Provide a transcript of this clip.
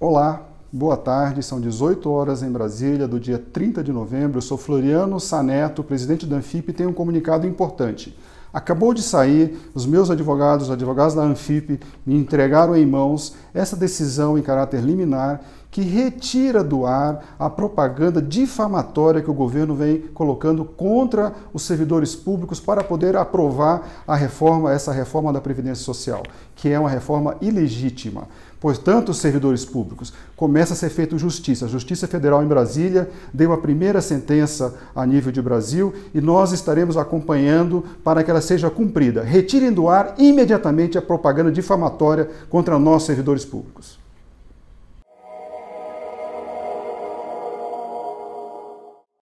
Olá, boa tarde, são 18 horas em Brasília, do dia 30 de novembro. Eu sou Floriano Saneto, presidente da Anfip, e tenho um comunicado importante. Acabou de sair, os meus advogados, os advogados da Anfip, me entregaram em mãos essa decisão em caráter liminar que retira do ar a propaganda difamatória que o governo vem colocando contra os servidores públicos para poder aprovar a reforma, essa reforma da Previdência Social, que é uma reforma ilegítima. Portanto, os servidores públicos, começa a ser feita justiça. A Justiça Federal em Brasília deu a primeira sentença a nível de Brasil e nós estaremos acompanhando para que ela seja cumprida. Retirem do ar imediatamente a propaganda difamatória contra nós, servidores públicos.